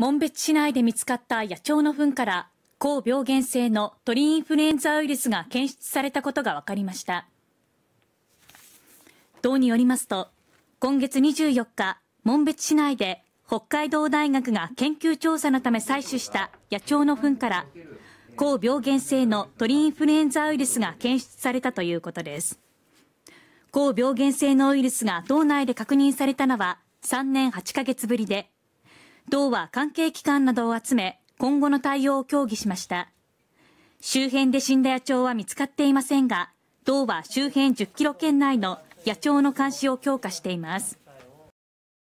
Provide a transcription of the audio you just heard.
紋別市内で見つかった野鳥の糞から高病原性の鳥インフルエンザウイルスが検出されたことが分かりました道によりますと今月24日紋別市内で北海道大学が研究調査のため採取した野鳥の糞から高病原性の鳥インフルエンザウイルスが検出されたということです高病原性のウイルスが道内で確認されたのは3年8ヶ月ぶりで道は関係機関などを集め、今後の対応を協議しました。周辺で死んだ野鳥は見つかっていませんが、道は周辺10キロ圏内の野鳥の監視を強化しています。